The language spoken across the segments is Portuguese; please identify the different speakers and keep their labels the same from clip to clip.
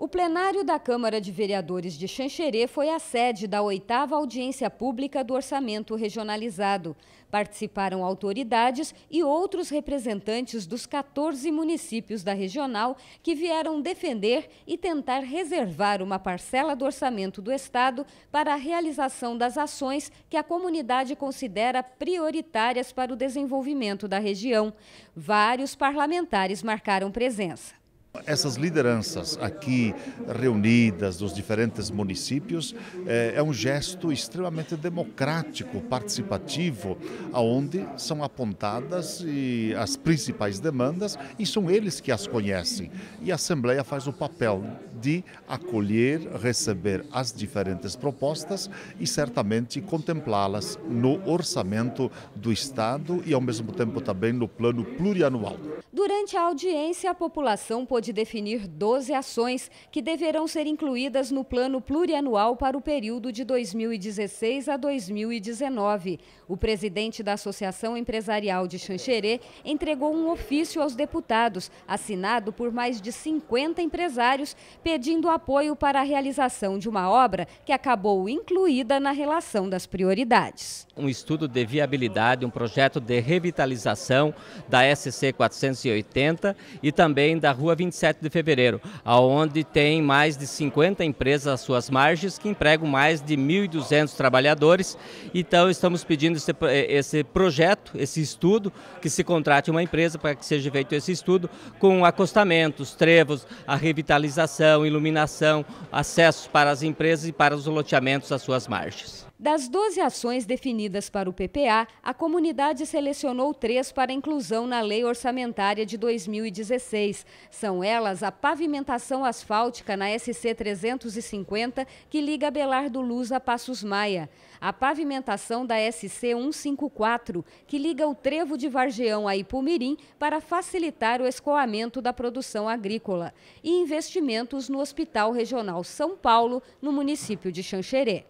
Speaker 1: O plenário da Câmara de Vereadores de Xanxerê foi a sede da oitava audiência pública do orçamento regionalizado. Participaram autoridades e outros representantes dos 14 municípios da regional que vieram defender e tentar reservar uma parcela do orçamento do Estado para a realização das ações que a comunidade considera prioritárias para o desenvolvimento da região. Vários parlamentares marcaram presença essas lideranças aqui reunidas dos diferentes municípios é, é um gesto extremamente democrático, participativo, aonde são apontadas e as principais demandas e são eles que as conhecem. E a Assembleia faz o papel de acolher, receber as diferentes propostas e certamente contemplá-las no orçamento do Estado e ao mesmo tempo também no plano plurianual. Durante a audiência, a população pôde definir 12 ações que deverão ser incluídas no plano plurianual para o período de 2016 a 2019. O presidente da Associação Empresarial de Xanxerê entregou um ofício aos deputados, assinado por mais de 50 empresários, pedindo apoio para a realização de uma obra que acabou incluída na relação das prioridades. Um estudo de viabilidade, um projeto de revitalização da SC 480 e também da Rua 25 27 de fevereiro, aonde tem mais de 50 empresas às suas margens que empregam mais de 1.200 trabalhadores. Então estamos pedindo esse, eh, esse projeto, esse estudo, que se contrate uma empresa para que seja feito esse estudo com acostamentos, trevos, a revitalização, iluminação, acessos para as empresas e para os loteamentos às suas margens. Das 12 ações definidas para o PPA, a comunidade selecionou três para inclusão na Lei Orçamentária de 2016. São elas a pavimentação asfáltica na SC 350, que liga Belardo Luz a Passos Maia, a pavimentação da SC 154, que liga o Trevo de Vargeão a Ipumirim para facilitar o escoamento da produção agrícola, e investimentos no Hospital Regional São Paulo, no município de Xanxerê.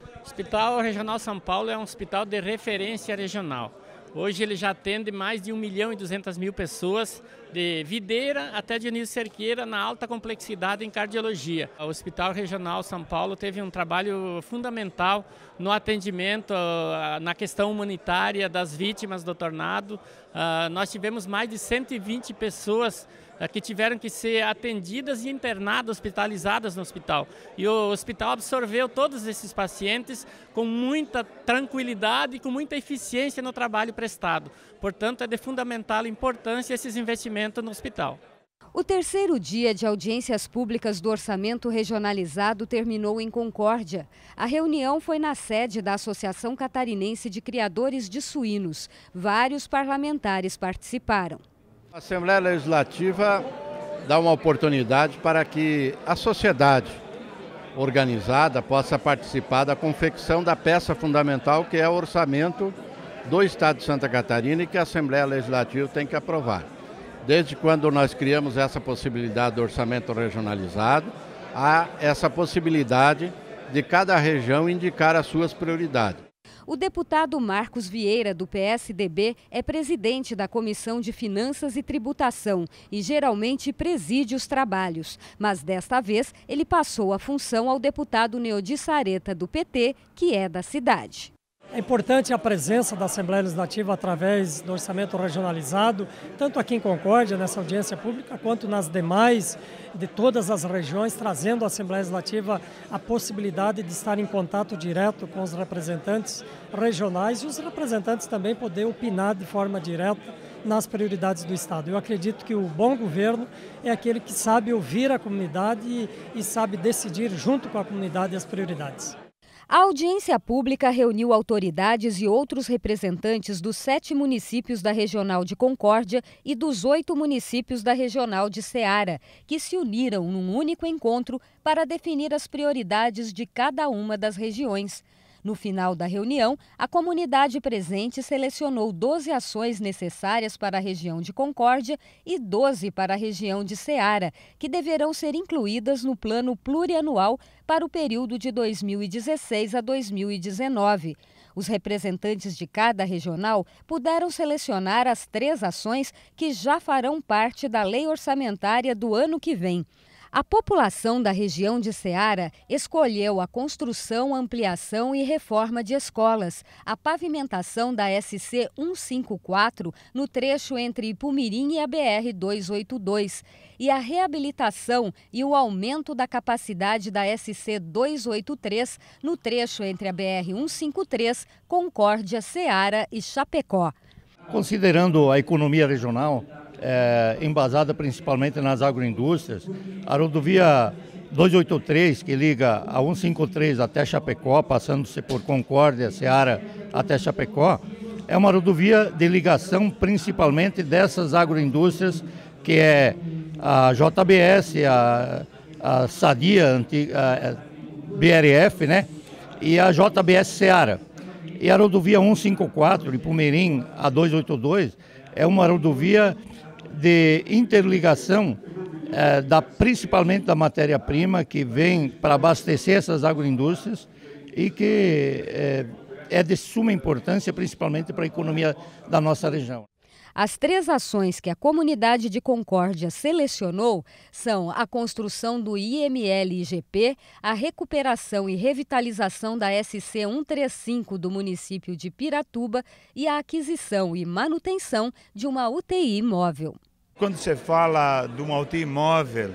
Speaker 1: O Hospital Regional São Paulo é um hospital de referência regional. Hoje ele já atende mais de 1 milhão e 200 mil pessoas, de Videira até Dionísio Cerqueira, na alta complexidade em cardiologia. O Hospital Regional São Paulo teve um trabalho fundamental no atendimento, ah, na questão humanitária das vítimas do tornado. Ah, nós tivemos mais de 120 pessoas eh, que tiveram que ser atendidas e internadas, hospitalizadas no hospital. E o hospital absorveu todos esses pacientes com muita tranquilidade e com muita eficiência no trabalho prestado. Portanto, é de fundamental importância esses investimentos no hospital. O terceiro dia de audiências públicas do orçamento regionalizado terminou em Concórdia. A reunião foi na sede da Associação Catarinense de Criadores de Suínos. Vários parlamentares participaram. A Assembleia Legislativa dá uma oportunidade para que a sociedade organizada possa participar da confecção da peça fundamental que é o orçamento do Estado de Santa Catarina e que a Assembleia Legislativa tem que aprovar. Desde quando nós criamos essa possibilidade do orçamento regionalizado, há essa possibilidade de cada região indicar as suas prioridades. O deputado Marcos Vieira, do PSDB, é presidente da Comissão de Finanças e Tributação e geralmente preside os trabalhos. Mas desta vez, ele passou a função ao deputado Neodissareta, do PT, que é da cidade. É importante a presença da Assembleia Legislativa através do orçamento regionalizado, tanto aqui em Concórdia, nessa audiência pública, quanto nas demais de todas as regiões, trazendo à Assembleia Legislativa a possibilidade de estar em contato direto com os representantes regionais e os representantes também poder opinar de forma direta nas prioridades do Estado. Eu acredito que o bom governo é aquele que sabe ouvir a comunidade e, e sabe decidir junto com a comunidade as prioridades. A audiência pública reuniu autoridades e outros representantes dos sete municípios da Regional de Concórdia e dos oito municípios da Regional de Ceará, que se uniram num único encontro para definir as prioridades de cada uma das regiões. No final da reunião, a comunidade presente selecionou 12 ações necessárias para a região de Concórdia e 12 para a região de Ceará, que deverão ser incluídas no plano plurianual para o período de 2016 a 2019. Os representantes de cada regional puderam selecionar as três ações que já farão parte da lei orçamentária do ano que vem. A população da região de Ceará escolheu a construção, ampliação e reforma de escolas, a pavimentação da SC 154 no trecho entre Ipumirim e a BR 282 e a reabilitação e o aumento da capacidade da SC 283 no trecho entre a BR 153, Concórdia, Ceará e Chapecó. Considerando a economia regional, é, embasada principalmente nas agroindústrias. A rodovia 283, que liga a 153 até Chapecó, passando-se por Concórdia, Ceará até Chapecó, é uma rodovia de ligação principalmente dessas agroindústrias, que é a JBS, a, a Sadia, a BRF, né? E a JBS Ceará. E a rodovia 154, de Pumerim a 282, é uma rodovia de interligação eh, da, principalmente da matéria-prima que vem para abastecer essas agroindústrias e que eh, é de suma importância, principalmente para a economia da nossa região. As três ações que a comunidade de Concórdia selecionou são a construção do IML-IGP, a recuperação e revitalização da SC 135 do município de Piratuba e a aquisição e manutenção de uma UTI móvel. Quando você fala de uma UTI móvel,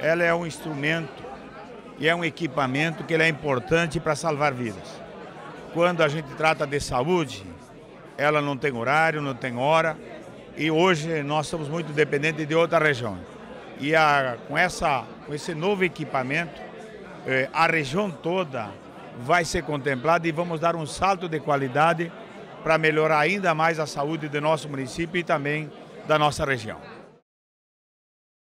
Speaker 1: ela é um instrumento e é um equipamento que ele é importante para salvar vidas. Quando a gente trata de saúde, ela não tem horário, não tem hora, e hoje nós somos muito dependentes de outra região. E a, com, essa, com esse novo equipamento, eh, a região toda vai ser contemplada e vamos dar um salto de qualidade para melhorar ainda mais a saúde do nosso município e também da nossa região.